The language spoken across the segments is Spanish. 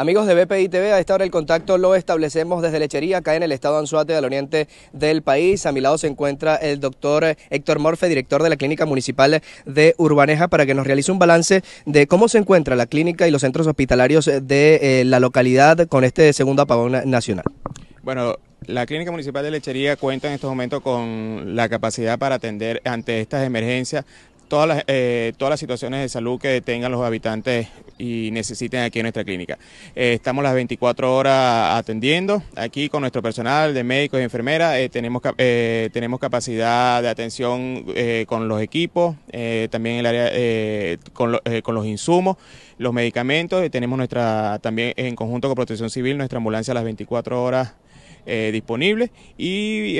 Amigos de BPI TV, a esta hora el contacto lo establecemos desde Lechería, acá en el estado de Anzuate del oriente del país. A mi lado se encuentra el doctor eh, Héctor Morfe, director de la Clínica Municipal de Urbaneja, para que nos realice un balance de cómo se encuentra la clínica y los centros hospitalarios de eh, la localidad con este segundo apagón nacional. Bueno, la Clínica Municipal de Lechería cuenta en estos momentos con la capacidad para atender ante estas emergencias todas las, eh, todas las situaciones de salud que tengan los habitantes y necesiten aquí en nuestra clínica. Eh, estamos las 24 horas atendiendo aquí con nuestro personal de médicos y enfermeras. Eh, tenemos, tenemos capacidad de atención con los equipos, también el área con, con, los insumos, los medicamentos. tenemos nuestra también en conjunto con Protección Civil nuestra ambulancia las 24 horas eh, disponibles y,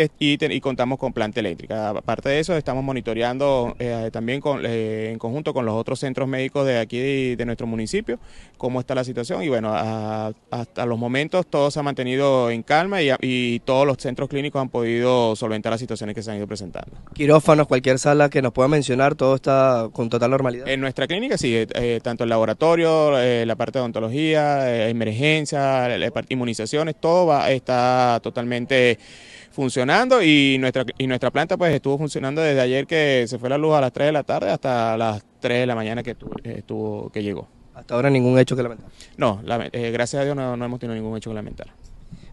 contamos con planta eléctrica. Aparte de eso, estamos monitoreando eh, también con, eh, en conjunto con los otros centros médicos de aquí de, nuestro municipio cómo está la situación y bueno, hasta los momentos todo se ha mantenido en calma y, todos los centros clínicos han podido solventar las situaciones que se han ido presentando. Quirófanos, cualquier sala que nos pueda mencionar, todo está con total normalidad. En nuestra clínica sí, eh, tanto el laboratorio, la parte de odontología, emergencia, inmunizaciones, todo va, está totalmente funcionando y nuestra, y nuestra planta pues estuvo funcionando desde ayer que se fue la luz a las 3 de la tarde hasta las 3 de la mañana que, eh, estuvo, que llegó. Hasta ahora ningún hecho que lamentar. No, eh, gracias a Dios no, no hemos tenido ningún hecho que lamentar.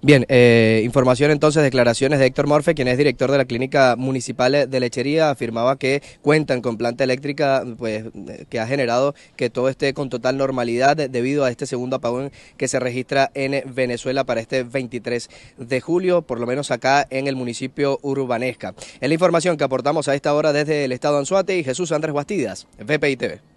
Bien, eh, información entonces, declaraciones de Héctor Morfe, quien es director de la Clínica Municipal de Lechería, afirmaba que cuentan con planta eléctrica pues, que ha generado que todo esté con total normalidad debido a este segundo apagón que se registra en Venezuela para este 23 de julio, por lo menos acá en el municipio Urbanesca. Es la información que aportamos a esta hora desde el Estado de Anzuate y Jesús Andrés Bastidas, VPI TV.